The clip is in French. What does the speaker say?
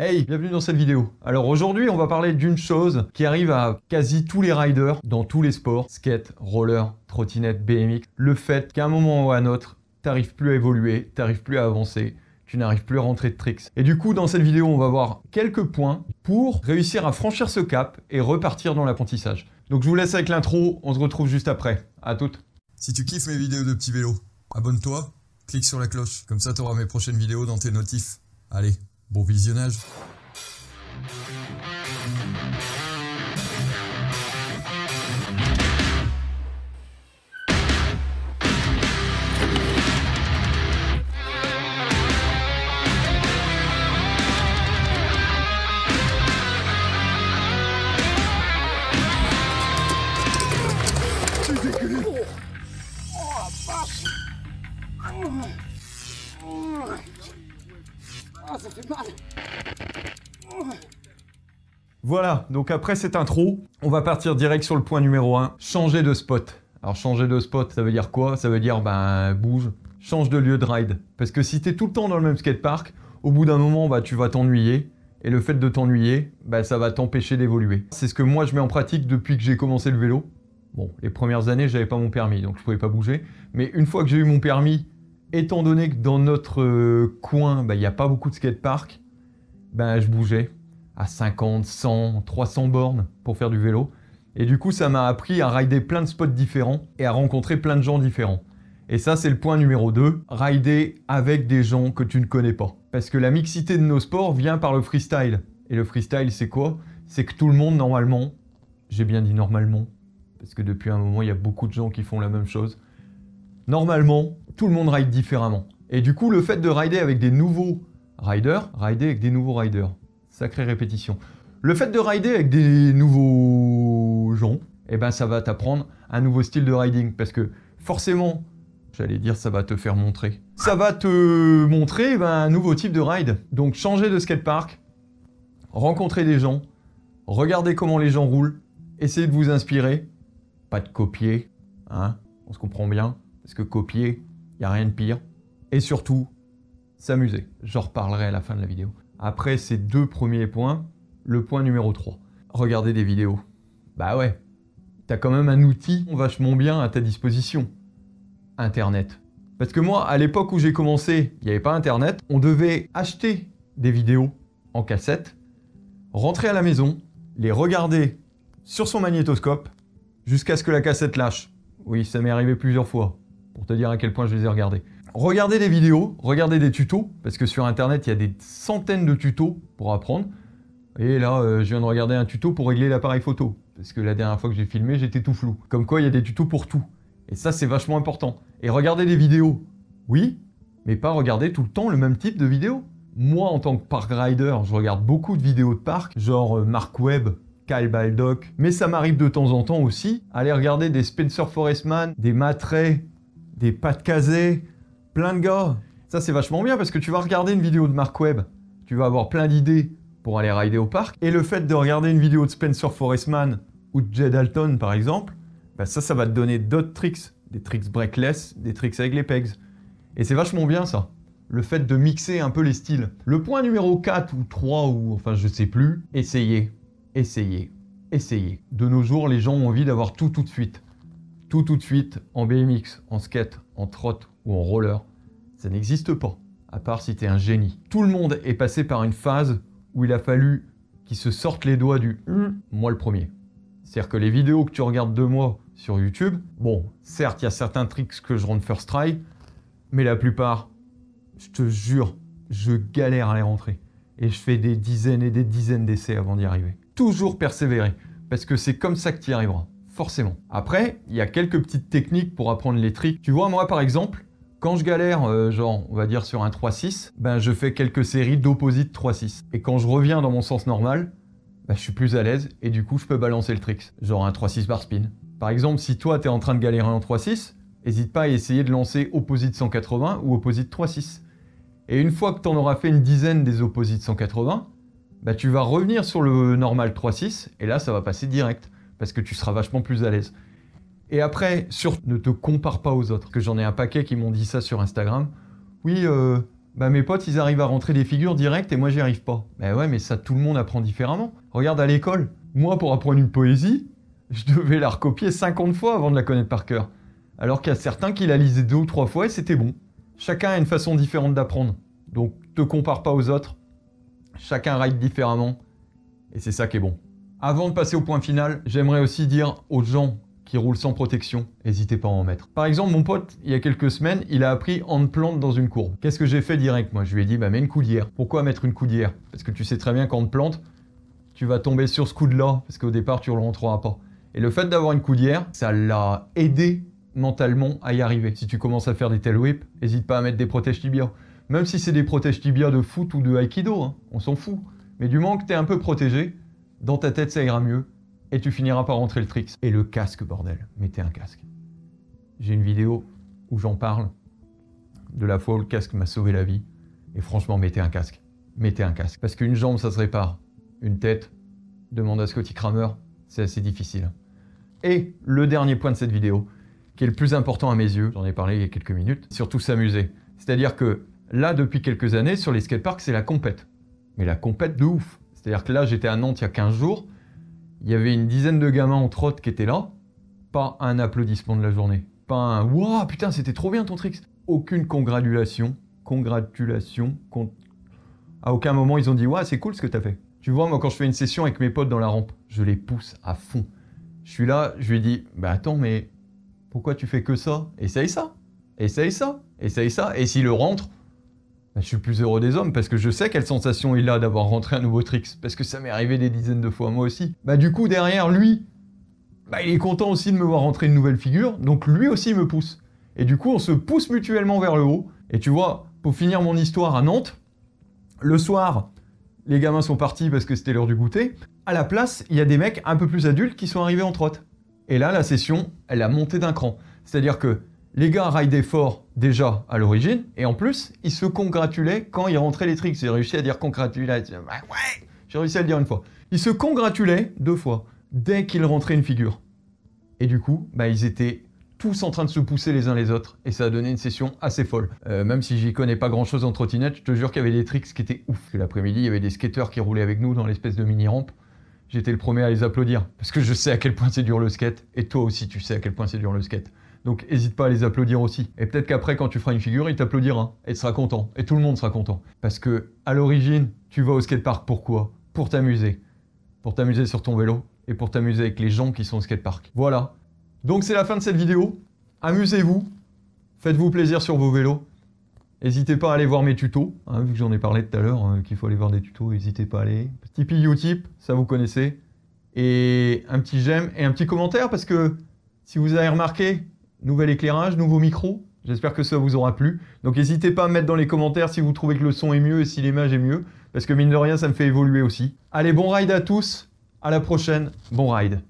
Hey, bienvenue dans cette vidéo. Alors aujourd'hui, on va parler d'une chose qui arrive à quasi tous les riders dans tous les sports, skate, roller, trottinette, BMX, le fait qu'à un moment ou à un autre, tu n'arrives plus à évoluer, tu n'arrives plus à avancer, tu n'arrives plus à rentrer de tricks. Et du coup, dans cette vidéo, on va voir quelques points pour réussir à franchir ce cap et repartir dans l'apprentissage. Donc je vous laisse avec l'intro, on se retrouve juste après. À toutes. Si tu kiffes mes vidéos de petit vélo, abonne-toi, clique sur la cloche, comme ça tu auras mes prochaines vidéos dans tes notifs. Allez, Bon visionnage Voilà, donc après cette intro, on va partir direct sur le point numéro 1, changer de spot. Alors changer de spot, ça veut dire quoi Ça veut dire, ben, bouge, change de lieu de ride. Parce que si tu es tout le temps dans le même skatepark, au bout d'un moment, bah, tu vas t'ennuyer. Et le fait de t'ennuyer, bah, ça va t'empêcher d'évoluer. C'est ce que moi, je mets en pratique depuis que j'ai commencé le vélo. Bon, les premières années, j'avais pas mon permis, donc je pouvais pas bouger. Mais une fois que j'ai eu mon permis, étant donné que dans notre euh, coin, bah, il n'y a pas beaucoup de skatepark, ben je bougeais à 50, 100, 300 bornes pour faire du vélo. Et du coup, ça m'a appris à rider plein de spots différents et à rencontrer plein de gens différents. Et ça, c'est le point numéro 2, rider avec des gens que tu ne connais pas. Parce que la mixité de nos sports vient par le freestyle. Et le freestyle, c'est quoi C'est que tout le monde, normalement, j'ai bien dit normalement, parce que depuis un moment, il y a beaucoup de gens qui font la même chose, normalement, tout le monde ride différemment. Et du coup, le fait de rider avec des nouveaux riders, rider avec des nouveaux riders, Sacrée répétition. Le fait de rider avec des nouveaux gens, et eh ben ça va t'apprendre un nouveau style de riding parce que forcément, j'allais dire ça va te faire montrer. Ça va te montrer eh ben, un nouveau type de ride. Donc changer de skatepark, rencontrer des gens, regarder comment les gens roulent, essayer de vous inspirer, pas de copier, hein, on se comprend bien, parce que copier, il n'y a rien de pire. Et surtout, s'amuser. J'en reparlerai à la fin de la vidéo. Après ces deux premiers points, le point numéro 3, regarder des vidéos. Bah ouais, t'as quand même un outil vachement bien à ta disposition. Internet. Parce que moi, à l'époque où j'ai commencé, il n'y avait pas Internet. On devait acheter des vidéos en cassette, rentrer à la maison, les regarder sur son magnétoscope, jusqu'à ce que la cassette lâche. Oui, ça m'est arrivé plusieurs fois, pour te dire à quel point je les ai regardées. Regardez des vidéos, regardez des tutos, parce que sur Internet, il y a des centaines de tutos pour apprendre. Et là, euh, je viens de regarder un tuto pour régler l'appareil photo, parce que la dernière fois que j'ai filmé, j'étais tout flou. Comme quoi, il y a des tutos pour tout. Et ça, c'est vachement important. Et regardez des vidéos, oui, mais pas regarder tout le temps le même type de vidéo. Moi, en tant que park rider, je regarde beaucoup de vidéos de parc, genre euh, Mark Marc Webb, Kyle Baldock, mais ça m'arrive de temps en temps aussi, aller regarder des Spencer Forestman, des Matray, des Pat Cazet, plein de gars. Ça, c'est vachement bien parce que tu vas regarder une vidéo de Mark Webb, tu vas avoir plein d'idées pour aller rider au parc. Et le fait de regarder une vidéo de Spencer Forestman ou de Jed Alton, par exemple, bah, ça, ça va te donner d'autres tricks. Des tricks breakless, des tricks avec les pegs. Et c'est vachement bien ça. Le fait de mixer un peu les styles. Le point numéro 4 ou 3 ou enfin je sais plus, essayez. Essayez. Essayez. De nos jours, les gens ont envie d'avoir tout tout de suite. Tout tout de suite en BMX, en skate, en trotte ou en roller, ça n'existe pas, à part si es un génie. Tout le monde est passé par une phase où il a fallu qu'il se sorte les doigts du hum, moi le premier. C'est-à-dire que les vidéos que tu regardes de moi sur YouTube, bon, certes, il y a certains tricks que je rentre first try, mais la plupart, je te jure, je galère à les rentrer. Et je fais des dizaines et des dizaines d'essais avant d'y arriver. Toujours persévérer, parce que c'est comme ça que tu y arriveras forcément. Après, il y a quelques petites techniques pour apprendre les tricks. Tu vois, moi par exemple, quand je galère, euh, genre, on va dire sur un 3-6, ben je fais quelques séries d'opposite 3-6. Et quand je reviens dans mon sens normal, ben, je suis plus à l'aise et du coup, je peux balancer le trick. Genre un 3-6 bar spin. Par exemple, si toi, tu es en train de galérer en 3-6, n'hésite pas à essayer de lancer opposite 180 ou opposite 3-6. Et une fois que tu en auras fait une dizaine des opposites 180, ben, tu vas revenir sur le normal 3-6 et là, ça va passer direct parce que tu seras vachement plus à l'aise. Et après, surtout, ne te compare pas aux autres. Que j'en ai un paquet qui m'ont dit ça sur Instagram. Oui, euh, bah, mes potes, ils arrivent à rentrer des figures directes et moi, j'y arrive pas. Mais bah ouais, mais ça, tout le monde apprend différemment. Regarde à l'école. Moi, pour apprendre une poésie, je devais la recopier 50 fois avant de la connaître par cœur. Alors qu'il y a certains qui la lisaient deux ou trois fois et c'était bon. Chacun a une façon différente d'apprendre. Donc, te compare pas aux autres. Chacun ride différemment. Et c'est ça qui est bon. Avant de passer au point final, j'aimerais aussi dire aux gens qui roulent sans protection, n'hésitez pas à en mettre. Par exemple, mon pote, il y a quelques semaines, il a appris en plante dans une courbe. Qu'est-ce que j'ai fait direct Moi, je lui ai dit, bah mets une coudière. Pourquoi mettre une coudière Parce que tu sais très bien qu'en plante, tu vas tomber sur ce coude-là, parce qu'au départ, tu ne le rentreras pas. Et le fait d'avoir une coudière, ça l'a aidé mentalement à y arriver. Si tu commences à faire des tail whips, n'hésite pas à mettre des protèges tibias. Même si c'est des protèges tibias de foot ou de aikido, hein, on s'en fout. Mais du moins que tu es un peu protégé, dans ta tête, ça ira mieux. Et tu finiras par rentrer le tricks. Et le casque, bordel. Mettez un casque. J'ai une vidéo où j'en parle de la fois où le casque m'a sauvé la vie. Et franchement, mettez un casque. Mettez un casque. Parce qu'une jambe, ça se répare. Une tête, demande à Scotty Kramer, c'est assez difficile. Et le dernier point de cette vidéo, qui est le plus important à mes yeux, j'en ai parlé il y a quelques minutes, surtout s'amuser. C'est-à-dire que là, depuis quelques années, sur les skateparks, c'est la compète. Mais la compète de ouf. C'est-à-dire que là, j'étais à Nantes il y a 15 jours, il y avait une dizaine de gamins entre autres, qui étaient là, pas un applaudissement de la journée, pas un Waouh, putain, c'était trop bien ton trick !» Aucune congratulation, congratulation, à aucun moment ils ont dit Waouh, c'est cool ce que t'as fait. Tu vois, moi, quand je fais une session avec mes potes dans la rampe, je les pousse à fond. Je suis là, je lui dis Bah attends, mais pourquoi tu fais que ça Essaye ça, essaye ça, essaye ça. Et s'il le rentre, ben, je suis plus heureux des hommes parce que je sais quelle sensation il a d'avoir rentré un nouveau tricks, parce que ça m'est arrivé des dizaines de fois moi aussi. Bah du coup derrière lui, bah, il est content aussi de me voir rentrer une nouvelle figure, donc lui aussi me pousse. Et du coup on se pousse mutuellement vers le haut. Et tu vois, pour finir mon histoire à Nantes, le soir, les gamins sont partis parce que c'était l'heure du goûter. À la place, il y a des mecs un peu plus adultes qui sont arrivés en trotte. Et là, la session, elle a monté d'un cran. C'est-à-dire que les gars ridaient fort déjà à l'origine, et en plus, ils se congratulaient quand ils rentraient les tricks. J'ai réussi à dire congratulations. j'ai réussi à le dire une fois. Ils se congratulaient deux fois dès qu'ils rentraient une figure. Et du coup, bah, ils étaient tous en train de se pousser les uns les autres, et ça a donné une session assez folle. Euh, même si j'y connais pas grand chose en trottinette, je te jure qu'il y avait des tricks qui étaient ouf. L'après-midi, il y avait des skateurs qui roulaient avec nous dans l'espèce de mini-rampe. J'étais le premier à les applaudir, parce que je sais à quel point c'est dur le skate, et toi aussi tu sais à quel point c'est dur le skate. Donc n'hésite pas à les applaudir aussi. Et peut-être qu'après, quand tu feras une figure, il t'applaudira et hein. tu seras content. Et tout le monde sera content. Parce que à l'origine, tu vas au skatepark pourquoi Pour t'amuser. Pour t'amuser sur ton vélo et pour t'amuser avec les gens qui sont au skatepark. Voilà. Donc c'est la fin de cette vidéo. Amusez-vous. Faites-vous plaisir sur vos vélos. N'hésitez pas à aller voir mes tutos, hein, vu que j'en ai parlé tout à l'heure, hein, qu'il faut aller voir des tutos, n'hésitez pas à aller. Tipeee, Utip, ça vous connaissez. Et un petit j'aime et un petit commentaire, parce que si vous avez remarqué, nouvel éclairage, nouveau micro. J'espère que ça vous aura plu. Donc n'hésitez pas à mettre dans les commentaires si vous trouvez que le son est mieux et si l'image est mieux. Parce que mine de rien, ça me fait évoluer aussi. Allez, bon ride à tous. À la prochaine. Bon ride.